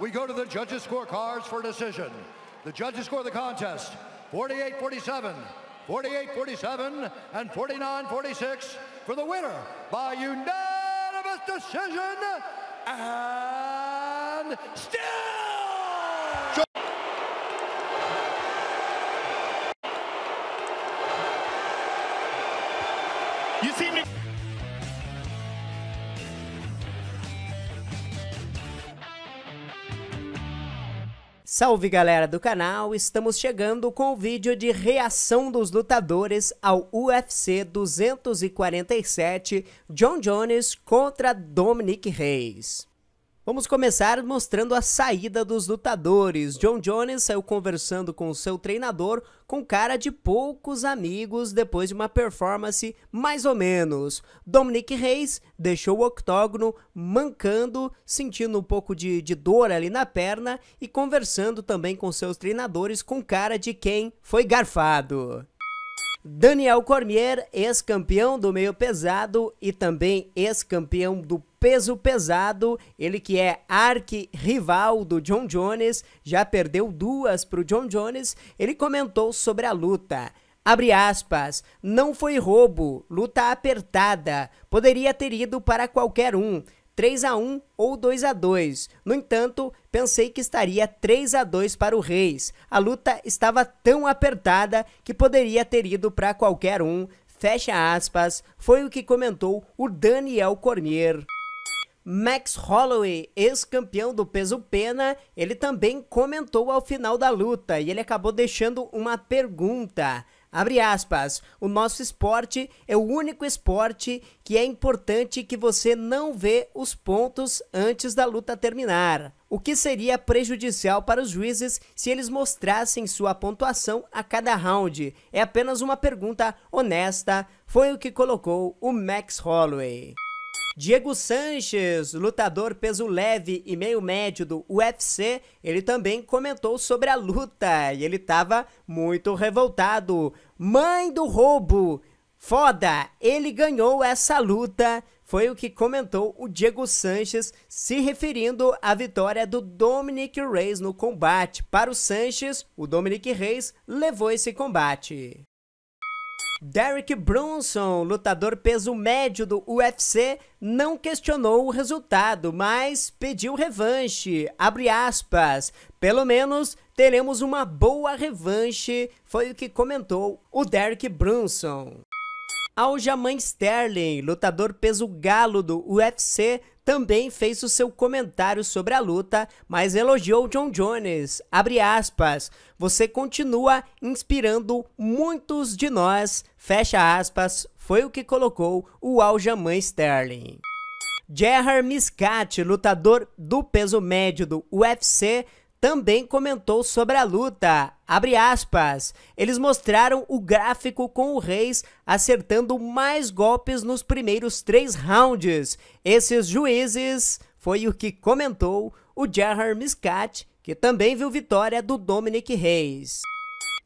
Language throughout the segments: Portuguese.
We go to the judges' scorecards for decision. The judges score the contest 48-47, 48-47, and 49-46 for the winner by unanimous decision and still! You see me? Salve galera do canal, estamos chegando com o vídeo de reação dos lutadores ao UFC 247 John Jones contra Dominic Reis. Vamos começar mostrando a saída dos lutadores. John Jones saiu conversando com seu treinador com cara de poucos amigos depois de uma performance mais ou menos. Dominic Reis deixou o octógono mancando, sentindo um pouco de, de dor ali na perna e conversando também com seus treinadores com cara de quem foi garfado. Daniel Cormier, ex-campeão do meio pesado e também ex-campeão do peso pesado, ele que é arqui-rival do John Jones, já perdeu duas para o John Jones, ele comentou sobre a luta. Abre aspas, não foi roubo, luta apertada, poderia ter ido para qualquer um, 3 a 1 ou 2 a 2. No entanto, pensei que estaria 3 a 2 para o Reis. A luta estava tão apertada que poderia ter ido para qualquer um. Fecha aspas, foi o que comentou o Daniel Cormier. Max Holloway, ex-campeão do peso pena, ele também comentou ao final da luta e ele acabou deixando uma pergunta. Abre aspas. O nosso esporte é o único esporte que é importante que você não vê os pontos antes da luta terminar. O que seria prejudicial para os juízes se eles mostrassem sua pontuação a cada round? É apenas uma pergunta honesta, foi o que colocou o Max Holloway. Diego Sanches, lutador peso leve e meio médio do UFC, ele também comentou sobre a luta e ele estava muito revoltado. Mãe do roubo! Foda! Ele ganhou essa luta! Foi o que comentou o Diego Sanches se referindo à vitória do Dominic Reis no combate. Para o Sanches, o Dominic Reis levou esse combate. Derek Brunson, lutador peso médio do UFC, não questionou o resultado, mas pediu revanche. Abre aspas. Pelo menos teremos uma boa revanche, foi o que comentou o Derek Brunson. Aljamain Sterling, lutador peso galo do UFC, também fez o seu comentário sobre a luta, mas elogiou John Jones. Abre aspas. Você continua inspirando muitos de nós. Fecha aspas. Foi o que colocou o Aljamain Sterling. Gerard Miscat, lutador do peso médio do UFC, também comentou sobre a luta. Abre aspas. Eles mostraram o gráfico com o Reis acertando mais golpes nos primeiros três rounds. Esses juízes foi o que comentou o Gerard Miscat, que também viu vitória do Dominic Reis.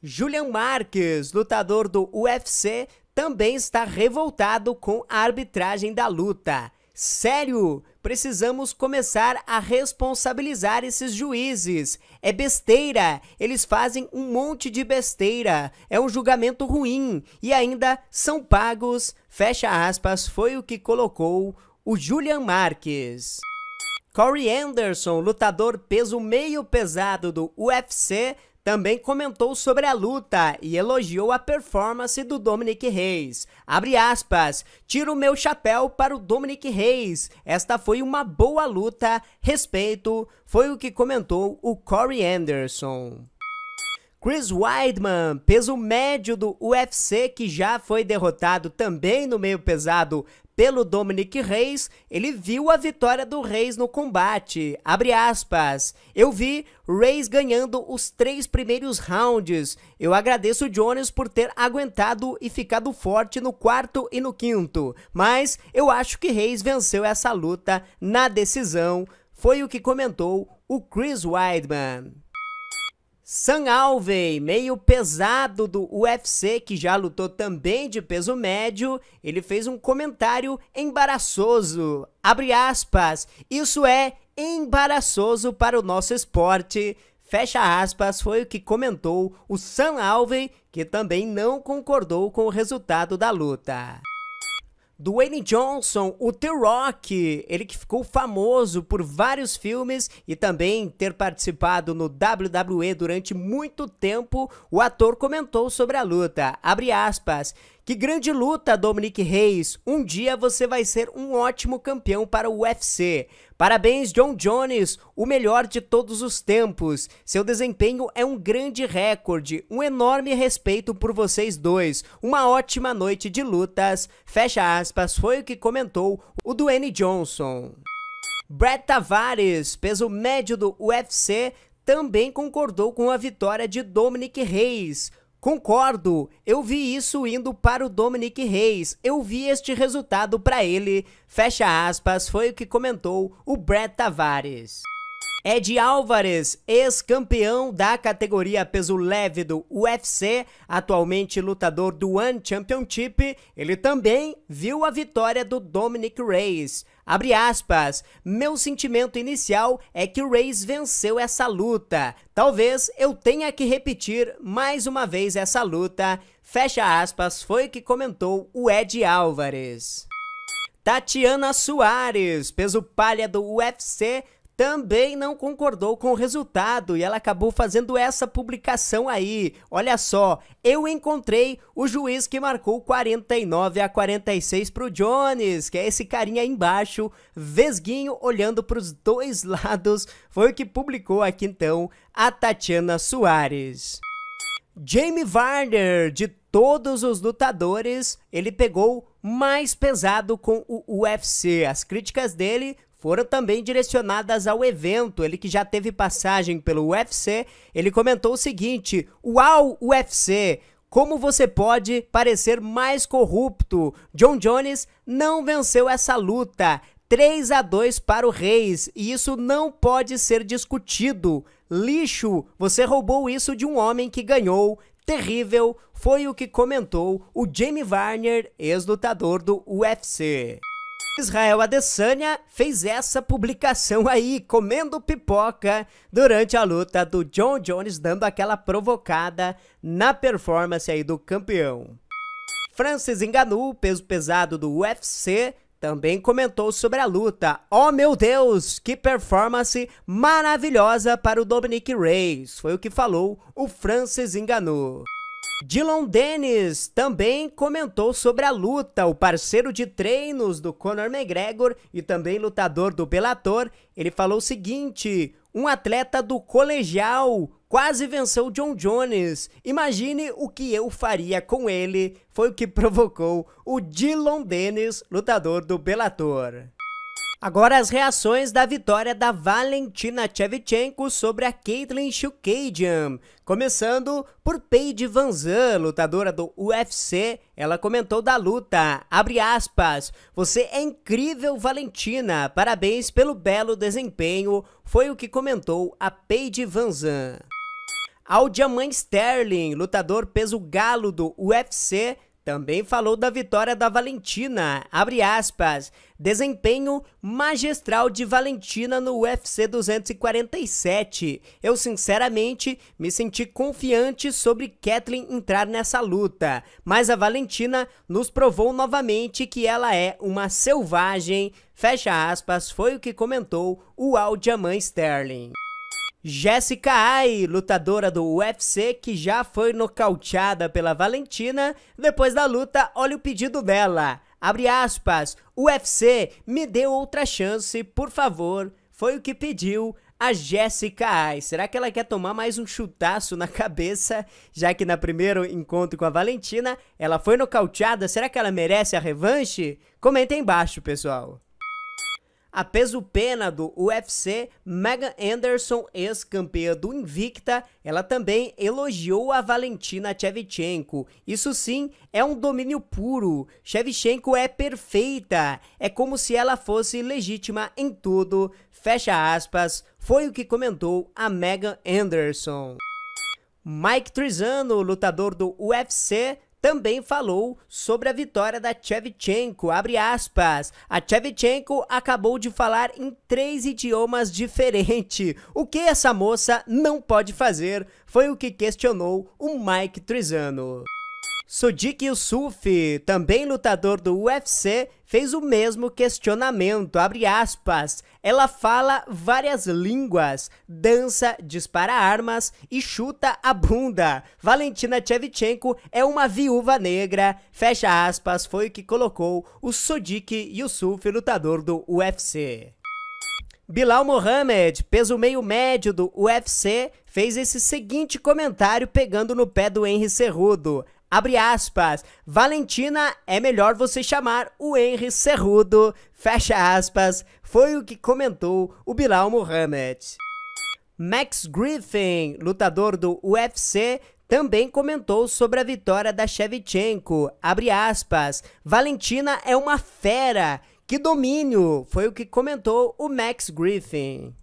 Julian Marques, lutador do UFC, também está revoltado com a arbitragem da luta. Sério, precisamos começar a responsabilizar esses juízes. É besteira, eles fazem um monte de besteira, é um julgamento ruim e ainda são pagos. Fecha aspas, foi o que colocou o Julian Marques. Corey Anderson, lutador peso meio pesado do UFC, também comentou sobre a luta e elogiou a performance do Dominic Reis. Abre aspas, tiro meu chapéu para o Dominic Reis. Esta foi uma boa luta, respeito, foi o que comentou o Corey Anderson. Chris Weidman, peso médio do UFC, que já foi derrotado também no meio pesado pelo Dominic Reis, ele viu a vitória do Reis no combate. Abre aspas. Eu vi Reis ganhando os três primeiros rounds. Eu agradeço o Jones por ter aguentado e ficado forte no quarto e no quinto. Mas eu acho que Reis venceu essa luta na decisão. Foi o que comentou o Chris Weidman. San Alvey, meio pesado do UFC, que já lutou também de peso médio, ele fez um comentário embaraçoso. Abre aspas. Isso é embaraçoso para o nosso esporte. Fecha aspas, foi o que comentou o San Alvey, que também não concordou com o resultado da luta. Dwayne Johnson, o The Rock, ele que ficou famoso por vários filmes e também ter participado no WWE durante muito tempo, o ator comentou sobre a luta, abre aspas, que grande luta, Dominic Reis! Um dia você vai ser um ótimo campeão para o UFC. Parabéns, John Jones, o melhor de todos os tempos. Seu desempenho é um grande recorde, um enorme respeito por vocês dois. Uma ótima noite de lutas. Fecha aspas, foi o que comentou o Dwayne Johnson. Brett Tavares, peso médio do UFC, também concordou com a vitória de Dominic Reis. Concordo, eu vi isso indo para o Dominic Reis, eu vi este resultado para ele. Fecha aspas, foi o que comentou o Brett Tavares. Ed Álvares, ex-campeão da categoria peso leve do UFC, atualmente lutador do One Championship, ele também viu a vitória do Dominic Reis. Abre aspas. Meu sentimento inicial é que o Reis venceu essa luta. Talvez eu tenha que repetir mais uma vez essa luta. Fecha aspas, foi o que comentou o Ed Álvares. Tatiana Soares, peso palha do UFC, também não concordou com o resultado e ela acabou fazendo essa publicação aí. Olha só, eu encontrei o juiz que marcou 49 a 46 para o Jones, que é esse carinha aí embaixo, vesguinho olhando para os dois lados. Foi o que publicou aqui então a Tatiana Soares. Jamie Varner, de todos os lutadores, ele pegou mais pesado com o UFC. As críticas dele foram também direcionadas ao evento. Ele que já teve passagem pelo UFC, ele comentou o seguinte: "Uau, UFC, como você pode parecer mais corrupto? John Jones não venceu essa luta. 3 a 2 para o Reis, e isso não pode ser discutido. Lixo, você roubou isso de um homem que ganhou. Terrível, foi o que comentou o Jamie Varner, ex-lutador do UFC. Israel Adesanya fez essa publicação aí, comendo pipoca durante a luta do John Jones, dando aquela provocada na performance aí do campeão. Francis Ngannou, peso pesado do UFC, também comentou sobre a luta. Oh meu Deus, que performance maravilhosa para o Dominic Reyes, foi o que falou o Francis Ngannou. Dylan Dennis também comentou sobre a luta. O parceiro de treinos do Conor McGregor e também lutador do Bellator, ele falou o seguinte: um atleta do colegial quase venceu John Jones. Imagine o que eu faria com ele. Foi o que provocou o Dylan Dennis, lutador do Bellator. Agora as reações da vitória da Valentina Shevchenko sobre a Caitlyn Shukadian. Começando por Paige Zan, lutadora do UFC, ela comentou da luta, abre aspas, você é incrível Valentina, parabéns pelo belo desempenho, foi o que comentou a Paige Van Ao Diamante Sterling, lutador peso galo do UFC, também falou da vitória da Valentina, abre aspas, desempenho magistral de Valentina no UFC 247. Eu sinceramente me senti confiante sobre Kathleen entrar nessa luta, mas a Valentina nos provou novamente que ela é uma selvagem, fecha aspas, foi o que comentou o Aldiaman Sterling. Jéssica Ai, lutadora do UFC que já foi nocauteada pela Valentina, depois da luta, olha o pedido dela. Abre aspas, UFC, me deu outra chance, por favor. Foi o que pediu a Jéssica Ai. Será que ela quer tomar mais um chutaço na cabeça, já que no primeiro encontro com a Valentina, ela foi nocauteada? Será que ela merece a revanche? Comenta aí embaixo, pessoal. A peso pena do UFC, Megan Anderson, ex-campeã do Invicta, ela também elogiou a Valentina Shevchenko. Isso sim é um domínio puro. Shevchenko é perfeita. É como se ela fosse legítima em tudo. Fecha aspas. Foi o que comentou a Megan Anderson. Mike Trizano, lutador do UFC, também falou sobre a vitória da Chevchenko, abre aspas. A Chevchenko acabou de falar em três idiomas diferentes. O que essa moça não pode fazer foi o que questionou o Mike Trizano. Sudik Yusuf, também lutador do UFC, fez o mesmo questionamento, abre aspas. Ela fala várias línguas, dança, dispara armas e chuta a bunda. Valentina Tchevchenko é uma viúva negra, fecha aspas, foi o que colocou o Sodik Yusuf, lutador do UFC. Bilal Mohamed, peso meio médio do UFC, fez esse seguinte comentário pegando no pé do Henry Cerrudo. Abre aspas. Valentina, é melhor você chamar o Henry Cerrudo. Fecha aspas. Foi o que comentou o Bilal Mohamed. Max Griffin, lutador do UFC, também comentou sobre a vitória da Shevchenko. Abre aspas. Valentina é uma fera. Que domínio! Foi o que comentou o Max Griffin.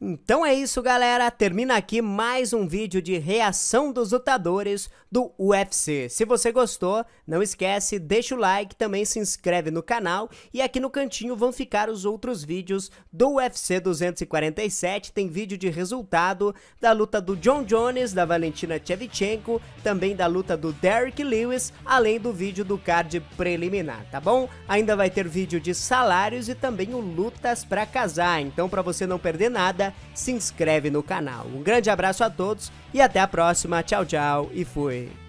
Então é isso, galera. Termina aqui mais um vídeo de reação dos lutadores do UFC. Se você gostou, não esquece, deixa o like, também se inscreve no canal e aqui no cantinho vão ficar os outros vídeos do UFC 247. Tem vídeo de resultado da luta do John Jones, da Valentina Shevchenko, também da luta do Derrick Lewis, além do vídeo do card preliminar, tá bom? Ainda vai ter vídeo de salários e também o lutas para casar. Então, para você não perder nada, se inscreve no canal. Um grande abraço a todos e até a próxima. Tchau, tchau e fui.